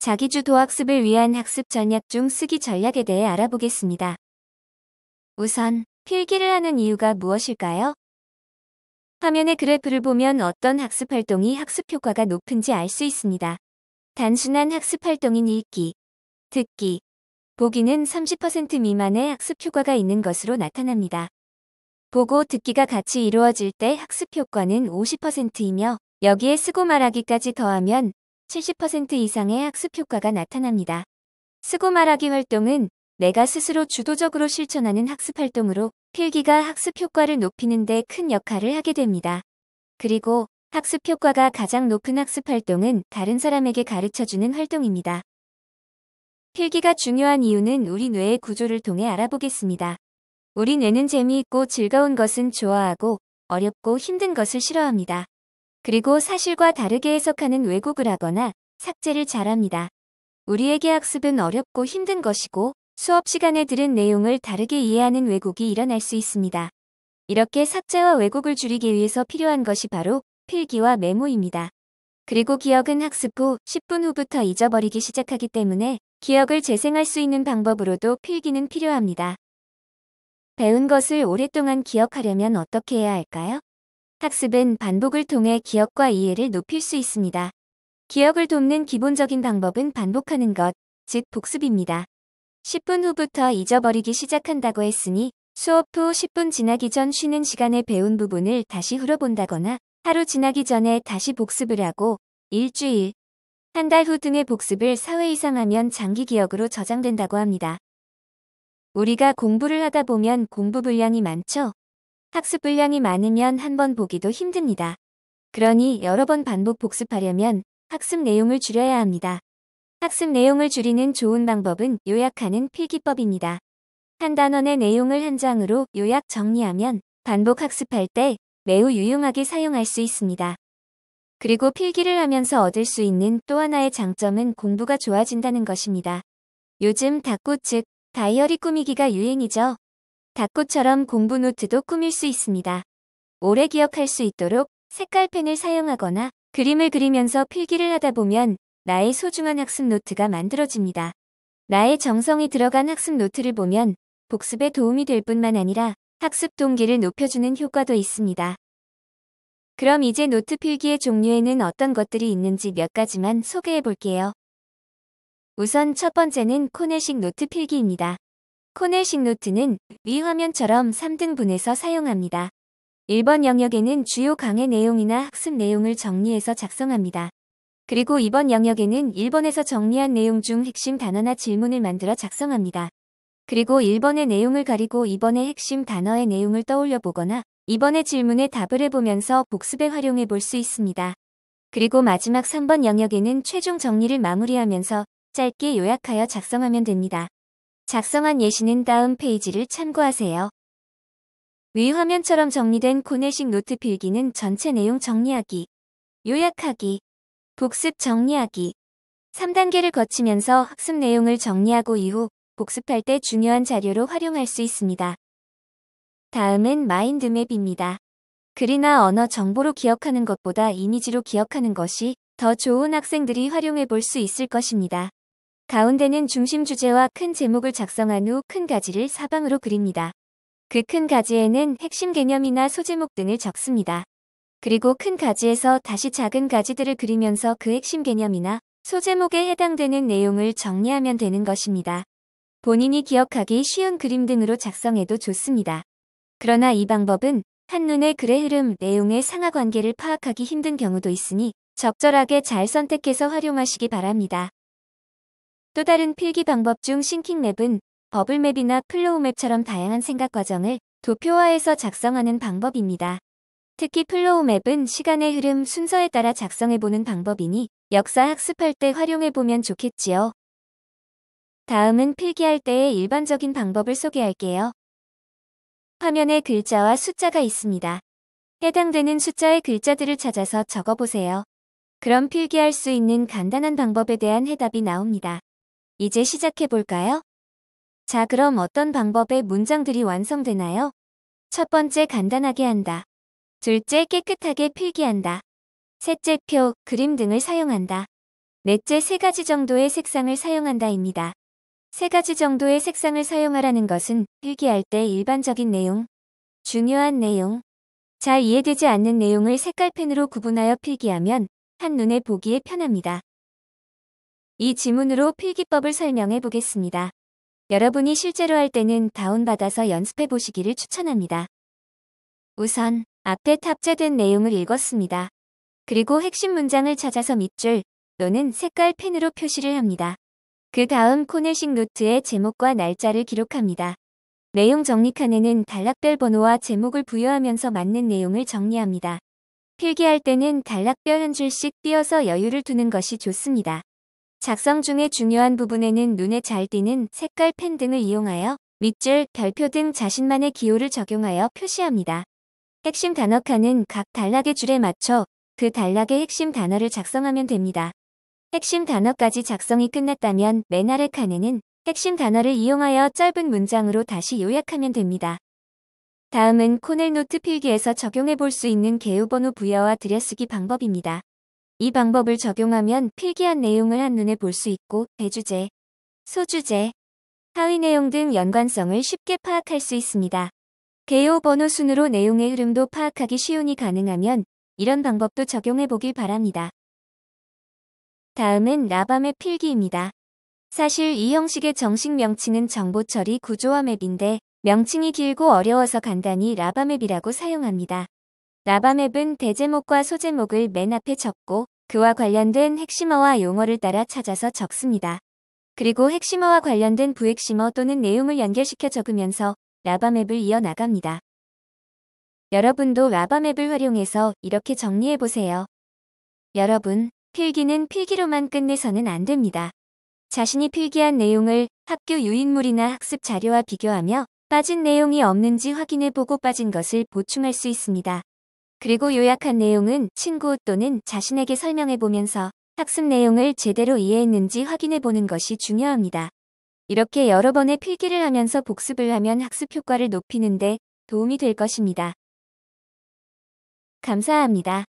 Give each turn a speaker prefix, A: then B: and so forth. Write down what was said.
A: 자기주도학습을 위한 학습 전략 중 쓰기 전략에 대해 알아보겠습니다. 우선 필기를 하는 이유가 무엇일까요? 화면의 그래프를 보면 어떤 학습 활동이 학습 효과가 높은지 알 수 있습니다. 단순한 학습 활동인 읽기, 듣기, 보기는 30% 미만의 학습 효과가 있는 것으로 나타납니다. 보고 듣기가 같이 이루어질 때 학습 효과는 50%이며 여기에 쓰고 말하기까지 더하면 70% 이상의 학습 효과가 나타납니다. 쓰고 말하기 활동은 내가 스스로 주도적으로 실천하는 학습 활동으로 필기가 학습 효과를 높이는 데 큰 역할을 하게 됩니다. 그리고 학습 효과가 가장 높은 학습 활동은 다른 사람에게 가르쳐주는 활동입니다. 필기가 중요한 이유는 우리 뇌의 구조를 통해 알아보겠습니다. 우리 뇌는 재미있고 즐거운 것은 좋아하고 어렵고 힘든 것을 싫어합니다. 그리고 사실과 다르게 해석하는 왜곡을 하거나 삭제를 잘합니다. 우리에게 학습은 어렵고 힘든 것이고 수업 시간에 들은 내용을 다르게 이해하는 왜곡이 일어날 수 있습니다. 이렇게 삭제와 왜곡을 줄이기 위해서 필요한 것이 바로 필기와 메모입니다. 그리고 기억은 학습 후 10분 후부터 잊어버리기 시작하기 때문에 기억을 재생할 수 있는 방법으로도 필기는 필요합니다. 배운 것을 오랫동안 기억하려면 어떻게 해야 할까요? 학습은 반복을 통해 기억과 이해를 높일 수 있습니다. 기억을 돕는 기본적인 방법은 반복하는 것, 즉 복습입니다. 10분 후부터 잊어버리기 시작한다고 했으니 수업 후 10분 지나기 전 쉬는 시간에 배운 부분을 다시 흘어본다거나 하루 지나기 전에 다시 복습을 하고 일주일, 한 달 후 등의 복습을 4회 이상 하면 장기 기억으로 저장된다고 합니다. 우리가 공부를 하다 보면 공부 분량이 많죠? 학습 분량이 많으면 한 번 보기도 힘듭니다. 그러니 여러 번 반복 복습하려면 학습 내용을 줄여야 합니다. 학습 내용을 줄이는 좋은 방법은 요약하는 필기법입니다. 한 단원의 내용을 한 장으로 요약 정리하면 반복 학습할 때 매우 유용하게 사용할 수 있습니다. 그리고 필기를 하면서 얻을 수 있는 또 하나의 장점은 공부가 좋아진다는 것입니다. 요즘 다꾸 즉 다이어리 꾸미기가 유행이죠. 닭꽃처럼 공부 노트도 꾸밀 수 있습니다. 오래 기억할 수 있도록 색깔펜을 사용하거나 그림을 그리면서 필기를 하다 보면 나의 소중한 학습 노트가 만들어집니다. 나의 정성이 들어간 학습 노트를 보면 복습에 도움이 될 뿐만 아니라 학습 동기를 높여주는 효과도 있습니다. 그럼 이제 노트 필기의 종류에는 어떤 것들이 있는지 몇 가지만 소개해 볼게요. 우선 첫 번째는 코넬식 노트 필기입니다. 코넬식 노트는 위 화면처럼 3등분해서 사용합니다. 1번 영역에는 주요 강의 내용이나 학습 내용을 정리해서 작성합니다. 그리고 2번 영역에는 1번에서 정리한 내용 중 핵심 단어나 질문을 만들어 작성합니다. 그리고 1번의 내용을 가리고 2번의 핵심 단어의 내용을 떠올려 보거나 2번의 질문에 답을 해보면서 복습에 활용해 볼 수 있습니다. 그리고 마지막 3번 영역에는 최종 정리를 마무리하면서 짧게 요약하여 작성하면 됩니다. 작성한 예시는 다음 페이지를 참고하세요. 위 화면처럼 정리된 코내식 노트 필기는 전체 내용 정리하기, 요약하기, 복습 정리하기, 3단계를 거치면서 학습 내용을 정리하고 이후 복습할 때 중요한 자료로 활용할 수 있습니다. 다음은 마인드맵입니다. 글이나 언어 정보로 기억하는 것보다 이미지로 기억하는 것이 더 좋은 학생들이 활용해 볼 수 있을 것입니다. 가운데는 중심 주제와 큰 제목을 작성한 후 큰 가지를 사방으로 그립니다. 그 큰 가지에는 핵심 개념이나 소제목 등을 적습니다. 그리고 큰 가지에서 다시 작은 가지들을 그리면서 그 핵심 개념이나 소제목에 해당되는 내용을 정리하면 되는 것입니다. 본인이 기억하기 쉬운 그림 등으로 작성해도 좋습니다. 그러나 이 방법은 한눈에 글의 흐름, 내용의 상하 관계를 파악하기 힘든 경우도 있으니 적절하게 잘 선택해서 활용하시기 바랍니다. 또 다른 필기 방법 중 싱킹랩은 버블맵이나 플로우맵처럼 다양한 생각 과정을 도표화해서 작성하는 방법입니다. 특히 플로우맵은 시간의 흐름 순서에 따라 작성해보는 방법이니 역사 학습할 때 활용해보면 좋겠지요. 다음은 필기할 때의 일반적인 방법을 소개할게요. 화면에 글자와 숫자가 있습니다. 해당되는 숫자의 글자들을 찾아서 적어보세요. 그럼 필기할 수 있는 간단한 방법에 대한 해답이 나옵니다. 이제 시작해볼까요? 자 그럼 어떤 방법의 문장들이 완성되나요? 첫 번째 간단하게 한다. 둘째 깨끗하게 필기한다. 셋째 표, 그림 등을 사용한다. 넷째 세 가지 정도의 색상을 사용한다입니다. 세 가지 정도의 색상을 사용하라는 것은 필기할 때 일반적인 내용, 중요한 내용, 잘 이해되지 않는 내용을 색깔펜으로 구분하여 필기하면 한눈에 보기에 편합니다. 이 지문으로 필기법을 설명해 보겠습니다. 여러분이 실제로 할 때는 다운받아서 연습해 보시기를 추천합니다. 우선 앞에 탑재된 내용을 읽었습니다. 그리고 핵심 문장을 찾아서 밑줄 또는 색깔 펜으로 표시를 합니다. 그 다음 코넬식 노트에 제목과 날짜를 기록합니다. 내용 정리 칸에는 단락별 번호와 제목을 부여하면서 맞는 내용을 정리합니다. 필기할 때는 단락별 한 줄씩 띄어서 여유를 두는 것이 좋습니다. 작성 중에 중요한 부분에는 눈에 잘 띄는 색깔 펜 등을 이용하여 밑줄, 별표 등 자신만의 기호를 적용하여 표시합니다. 핵심 단어 칸은 각 단락의 줄에 맞춰 그 단락의 핵심 단어를 작성하면 됩니다. 핵심 단어까지 작성이 끝났다면 맨 아래 칸에는 핵심 단어를 이용하여 짧은 문장으로 다시 요약하면 됩니다. 다음은 코넬 노트 필기에서 적용해 볼 수 있는 개요번호 부여와 들여쓰기 방법입니다. 이 방법을 적용하면 필기한 내용을 한눈에 볼 수 있고 대주제, 소주제, 하위 내용 등 연관성을 쉽게 파악할 수 있습니다. 개요 번호 순으로 내용의 흐름도 파악하기 쉬우니 가능하면 이런 방법도 적용해 보길 바랍니다. 다음은 라밤의 필기입니다. 사실 이 형식의 정식 명칭은 정보 처리 구조화 맵인데 명칭이 길고 어려워서 간단히 라밤 맵이라고 사용합니다. 라밤앱은 대제목과 소제목을 맨 앞에 적고 그와 관련된 핵심어와 용어를 따라 찾아서 적습니다. 그리고 핵심어와 관련된 부핵심어 또는 내용을 연결시켜 적으면서 라밤앱을 이어나갑니다. 여러분도 라밤앱을 활용해서 이렇게 정리해보세요. 여러분, 필기는 필기로만 끝내서는 안 됩니다. 자신이 필기한 내용을 학교 유인물이나 학습 자료와 비교하며 빠진 내용이 없는지 확인해보고 빠진 것을 보충할 수 있습니다. 그리고 요약한 내용은 친구 또는 자신에게 설명해 보면서 학습 내용을 제대로 이해했는지 확인해 보는 것이 중요합니다. 이렇게 여러 번의 필기를 하면서 복습을 하면 학습 효과를 높이는데 도움이 될 것입니다. 감사합니다.